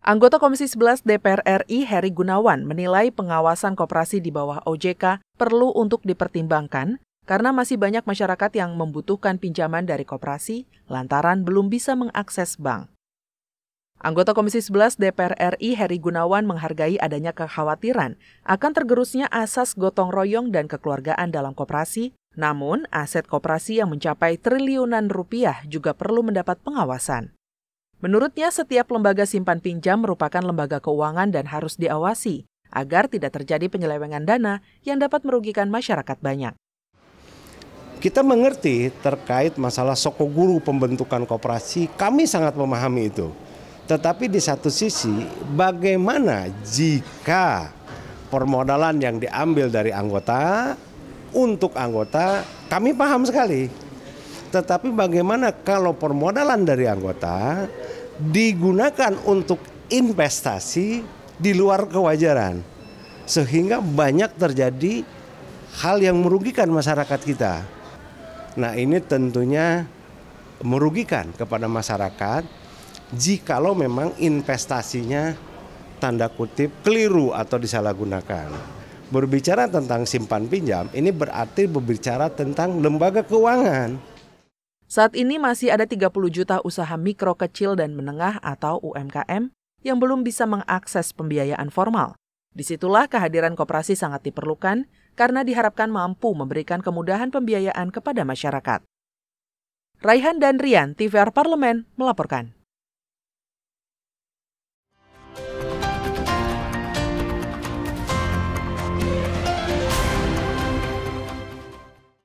Anggota Komisi 11 DPR RI Heri Gunawan menilai pengawasan koperasi di bawah OJK perlu untuk dipertimbangkan karena masih banyak masyarakat yang membutuhkan pinjaman dari koperasi lantaran belum bisa mengakses bank. Anggota Komisi 11 DPR RI Heri Gunawan menghargai adanya kekhawatiran akan tergerusnya asas gotong royong dan kekeluargaan dalam koperasi, namun aset koperasi yang mencapai triliunan rupiah juga perlu mendapat pengawasan. Menurutnya, setiap lembaga simpan pinjam merupakan lembaga keuangan dan harus diawasi agar tidak terjadi penyelewengan dana yang dapat merugikan masyarakat banyak. Kita mengerti terkait masalah sokoguru pembentukan koperasi, kami sangat memahami itu. Tetapi di satu sisi, bagaimana jika permodalan yang diambil dari anggota untuk anggota, kami paham sekali tetapi bagaimana kalau permodalan dari anggota digunakan untuk investasi di luar kewajaran sehingga banyak terjadi hal yang merugikan masyarakat kita. Nah, ini tentunya merugikan kepada masyarakat jikalau memang investasinya tanda kutip keliru atau disalahgunakan. Berbicara tentang simpan pinjam ini berarti berbicara tentang lembaga keuangan saat ini masih ada 30 juta usaha mikro kecil dan menengah atau UMKM yang belum bisa mengakses pembiayaan formal. Disitulah kehadiran koperasi sangat diperlukan karena diharapkan mampu memberikan kemudahan pembiayaan kepada masyarakat. Raihan dan Rian, TVR Parlemen, melaporkan.